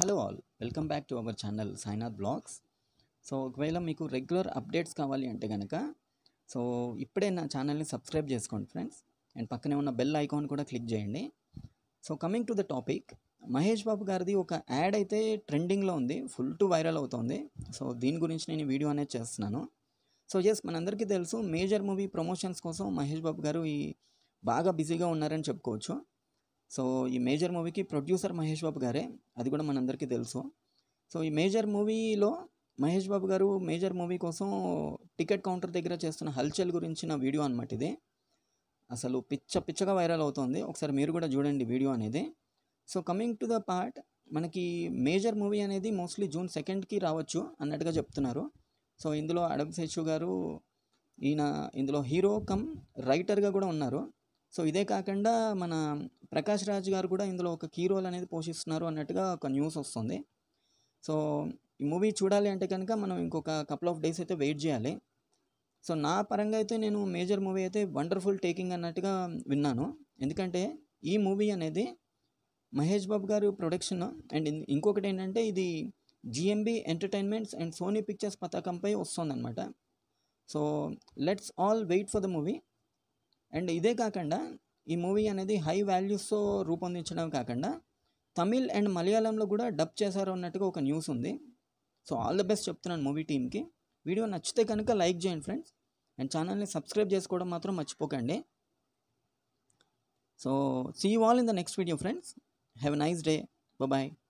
hello all welcome back to our channel Sainath blogs so ఒకవేళ మీకు regular updates కావాలి అంటే కనుక సో ఇప్పుడే నా ఛానల్ని సబ్స్క్రైబ్ చేసుకోండి ఫ్రెండ్స్ అండ్ పక్కనే ఉన్న బెల్ ఐకాన్ కూడా క్లిక్ చేయండి so coming to the topic Mahesh Babu గారిది ఒక యాడ్ అయితే ట్రెండింగ్లో ఉంది ఫుల్ టు వైరల్ అవుతుంది సో దీని గురించి నేను వీడియో అనేది చేస్తున్నాను సో ఎస్ మనందరికీ తెలుసు మేజర్ మూవీ ప్రమోషన్స్ కోసం మహేష్ బాబు గారు ఈ బాగా బిజీగా ఉన్నారని చెప్పుకోవచ్చు సో ఈ మేజర్ మూవీకి ప్రొడ్యూసర్ మహేష్ బాబు గారే అది కూడా మనందరికీ తెలుసు సో ఈ మేజర్ మూవీలో మహేష్ బాబు గారు మేజర్ మూవీ కోసం టికెట్ కౌంటర్ దగ్గర చేస్తున్న హల్చల్ గురించిన వీడియో అనమాట ఇది అసలు పిచ్చ పిచ్చగా వైరల్ అవుతుంది ఒకసారి మీరు కూడా చూడండి వీడియో అనేది so coming to the part మనకి మేజర్ మూవీ అనేది మోస్ట్లీ జూన్ సెకండ్కి రావచ్చు అన్నట్టుగా చెప్తున్నారు సో ఇందులో అడబ్ శేషు గారు ఈయన ఇందులో హీరో కమ్ రైటర్గా కూడా ఉన్నారు సో ఇదే కాకుండా మన ప్రకాష్ రాజ్ గారు కూడా ఇందులో ఒక కీ రోల్ అనేది పోషిస్తున్నారు అన్నట్టుగా ఒక న్యూస్ వస్తుంది సో ఈ మూవీ చూడాలి అంటే కనుక మనం ఇంకొక కపుల్ ఆఫ్ డేస్ అయితే వెయిట్ చేయాలి సో నా పరంగా అయితే నేను మేజర్ మూవీ అయితే వండర్ఫుల్ టేకింగ్ అన్నట్టుగా విన్నాను ఎందుకంటే ఈ మూవీ అనేది మహేష్ బాబు గారు ప్రొడక్షన్ అండ్ ఇంకొకటి ఏంటంటే ఇది GMB entertainments and Sony pictures పతాకంపై వస్తుందన్నమాట so let's all wait for the movie and ఇదే కాకుండా ఈ మూవీ అనేది హై వాల్యూస్తో రూపొందించడం కాకుండా తమిళ్ అండ్ మలయాళంలో కూడా డబ్ చేశారు అన్నట్టుగా ఒక న్యూస్ ఉంది సో ఆల్ ద బెస్ట్ చెప్తున్నాను మూవీ టీమ్కి వీడియో నచ్చితే కనుక లైక్ చేయండి ఫ్రెండ్స్ అండ్ ఛానల్ని సబ్స్క్రైబ్ చేసుకోవడం మాత్రం మర్చిపోకండి so see you all in the next video friends have a nice day bye